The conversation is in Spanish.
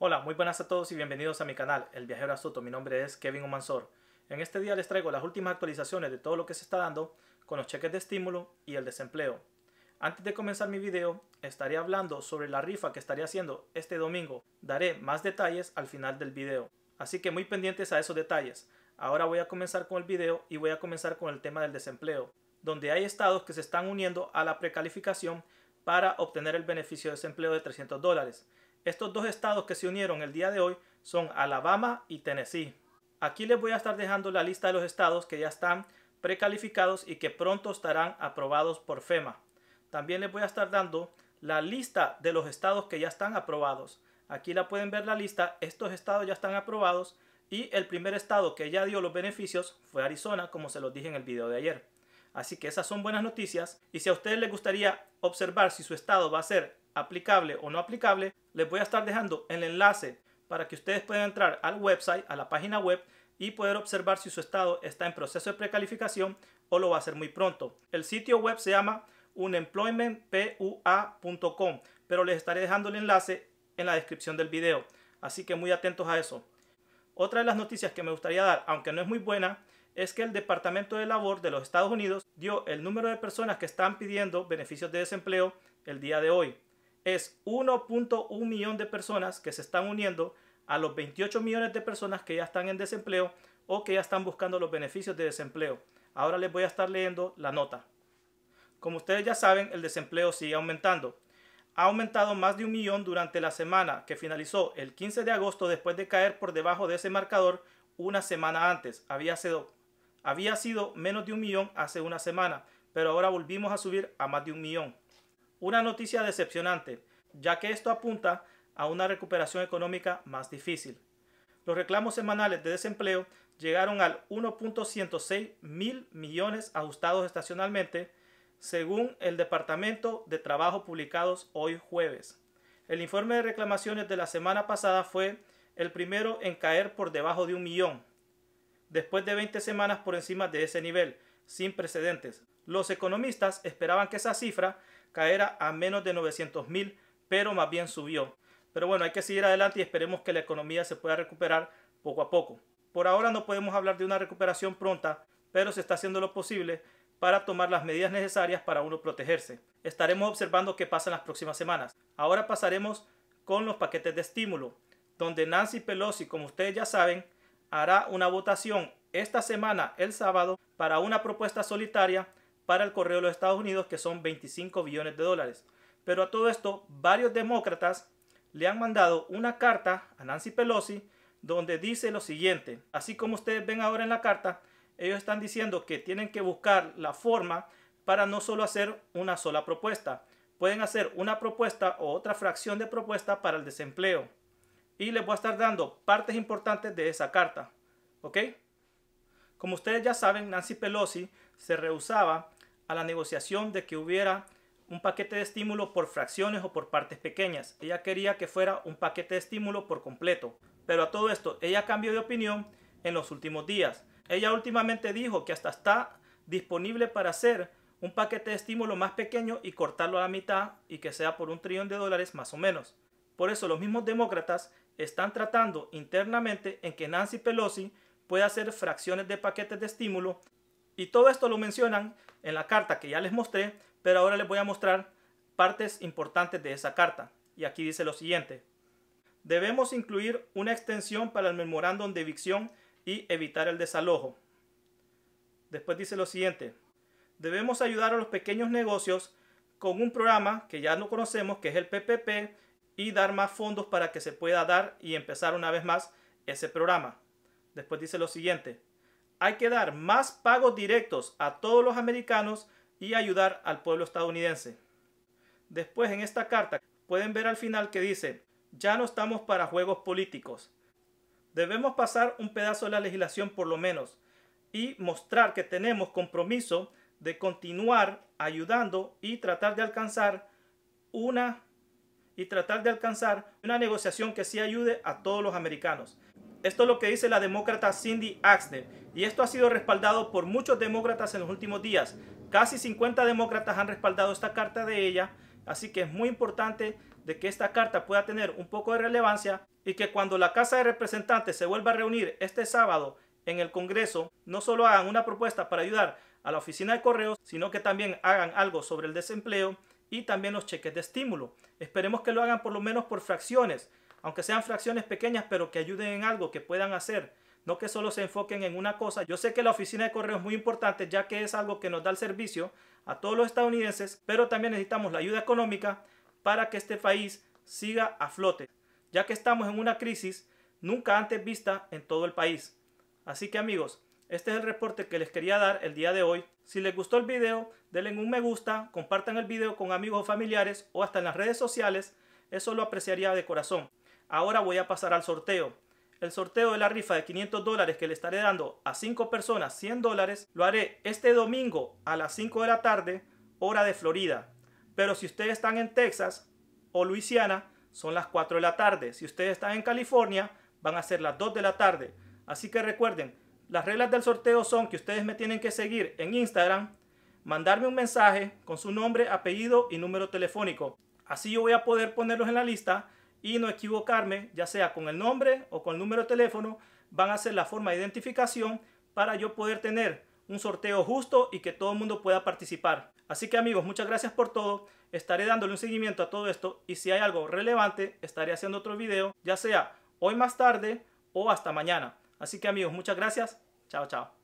Hola, muy buenas a todos y bienvenidos a mi canal, El Viajero Azuto. Mi nombre es Kevin Omanzor. En este día les traigo las últimas actualizaciones de todo lo que se está dando con los cheques de estímulo y el desempleo. Antes de comenzar mi video, estaré hablando sobre la rifa que estaré haciendo este domingo. Daré más detalles al final del video. Así que muy pendientes a esos detalles. Ahora voy a comenzar con el video y voy a comenzar con el tema del desempleo, donde hay estados que se están uniendo a la precalificación para obtener el beneficio de desempleo de 300 dólares. Estos dos estados que se unieron el día de hoy son Alabama y Tennessee. Aquí les voy a estar dejando la lista de los estados que ya están precalificados y que pronto estarán aprobados por FEMA. También les voy a estar dando la lista de los estados que ya están aprobados. Aquí la pueden ver la lista, estos estados ya están aprobados y el primer estado que ya dio los beneficios fue Arizona, como se los dije en el video de ayer. Así que esas son buenas noticias y si a ustedes les gustaría observar si su estado va a ser aplicable o no aplicable, les voy a estar dejando el enlace para que ustedes puedan entrar al website, a la página web y poder observar si su estado está en proceso de precalificación o lo va a hacer muy pronto. El sitio web se llama unemploymentpua.com, pero les estaré dejando el enlace en la descripción del video, así que muy atentos a eso. Otra de las noticias que me gustaría dar, aunque no es muy buena, es que el Departamento de Labor de los Estados Unidos dio el número de personas que están pidiendo beneficios de desempleo el día de hoy es 1.1 millón de personas que se están uniendo a los 28 millones de personas que ya están en desempleo o que ya están buscando los beneficios de desempleo. Ahora les voy a estar leyendo la nota. Como ustedes ya saben, el desempleo sigue aumentando. Ha aumentado más de un millón durante la semana que finalizó el 15 de agosto después de caer por debajo de ese marcador una semana antes. Había sido, había sido menos de un millón hace una semana, pero ahora volvimos a subir a más de un millón. Una noticia decepcionante, ya que esto apunta a una recuperación económica más difícil. Los reclamos semanales de desempleo llegaron al 1.106 mil millones ajustados estacionalmente, según el Departamento de Trabajo publicados hoy jueves. El informe de reclamaciones de la semana pasada fue el primero en caer por debajo de un millón, después de 20 semanas por encima de ese nivel, sin precedentes. Los economistas esperaban que esa cifra caerá a menos de 900 mil, pero más bien subió. Pero bueno, hay que seguir adelante y esperemos que la economía se pueda recuperar poco a poco. Por ahora no podemos hablar de una recuperación pronta, pero se está haciendo lo posible para tomar las medidas necesarias para uno protegerse. Estaremos observando qué pasa en las próximas semanas. Ahora pasaremos con los paquetes de estímulo, donde Nancy Pelosi, como ustedes ya saben, hará una votación esta semana, el sábado, para una propuesta solitaria para el correo de los Estados Unidos, que son 25 billones de dólares. Pero a todo esto, varios demócratas le han mandado una carta a Nancy Pelosi donde dice lo siguiente, así como ustedes ven ahora en la carta, ellos están diciendo que tienen que buscar la forma para no solo hacer una sola propuesta, pueden hacer una propuesta o otra fracción de propuesta para el desempleo. Y les voy a estar dando partes importantes de esa carta, ¿ok? Como ustedes ya saben, Nancy Pelosi se rehusaba a la negociación de que hubiera un paquete de estímulo por fracciones o por partes pequeñas. Ella quería que fuera un paquete de estímulo por completo. Pero a todo esto, ella cambió de opinión en los últimos días. Ella últimamente dijo que hasta está disponible para hacer un paquete de estímulo más pequeño y cortarlo a la mitad y que sea por un trillón de dólares más o menos. Por eso los mismos demócratas están tratando internamente en que Nancy Pelosi pueda hacer fracciones de paquetes de estímulo y todo esto lo mencionan en la carta que ya les mostré, pero ahora les voy a mostrar partes importantes de esa carta. Y aquí dice lo siguiente. Debemos incluir una extensión para el memorándum de evicción y evitar el desalojo. Después dice lo siguiente. Debemos ayudar a los pequeños negocios con un programa que ya no conocemos, que es el PPP, y dar más fondos para que se pueda dar y empezar una vez más ese programa. Después dice lo siguiente hay que dar más pagos directos a todos los americanos y ayudar al pueblo estadounidense. Después en esta carta pueden ver al final que dice, ya no estamos para juegos políticos. Debemos pasar un pedazo de la legislación por lo menos y mostrar que tenemos compromiso de continuar ayudando y tratar de alcanzar una y tratar de alcanzar una negociación que sí ayude a todos los americanos. Esto es lo que dice la demócrata Cindy Axner y esto ha sido respaldado por muchos demócratas en los últimos días. Casi 50 demócratas han respaldado esta carta de ella, así que es muy importante de que esta carta pueda tener un poco de relevancia y que cuando la Casa de Representantes se vuelva a reunir este sábado en el Congreso, no solo hagan una propuesta para ayudar a la oficina de correos, sino que también hagan algo sobre el desempleo y también los cheques de estímulo. Esperemos que lo hagan por lo menos por fracciones, aunque sean fracciones pequeñas, pero que ayuden en algo, que puedan hacer, no que solo se enfoquen en una cosa. Yo sé que la oficina de correo es muy importante, ya que es algo que nos da el servicio a todos los estadounidenses, pero también necesitamos la ayuda económica para que este país siga a flote, ya que estamos en una crisis nunca antes vista en todo el país. Así que amigos, este es el reporte que les quería dar el día de hoy. Si les gustó el video, denle un me gusta, compartan el video con amigos o familiares o hasta en las redes sociales. Eso lo apreciaría de corazón. Ahora voy a pasar al sorteo. El sorteo de la rifa de 500 dólares que le estaré dando a 5 personas 100 dólares lo haré este domingo a las 5 de la tarde, hora de Florida. Pero si ustedes están en Texas o Luisiana, son las 4 de la tarde. Si ustedes están en California, van a ser las 2 de la tarde. Así que recuerden, las reglas del sorteo son que ustedes me tienen que seguir en Instagram, mandarme un mensaje con su nombre, apellido y número telefónico. Así yo voy a poder ponerlos en la lista y no equivocarme, ya sea con el nombre o con el número de teléfono, van a ser la forma de identificación para yo poder tener un sorteo justo y que todo el mundo pueda participar. Así que amigos, muchas gracias por todo. Estaré dándole un seguimiento a todo esto y si hay algo relevante, estaré haciendo otro video, ya sea hoy más tarde o hasta mañana. Así que amigos, muchas gracias. Chao, chao.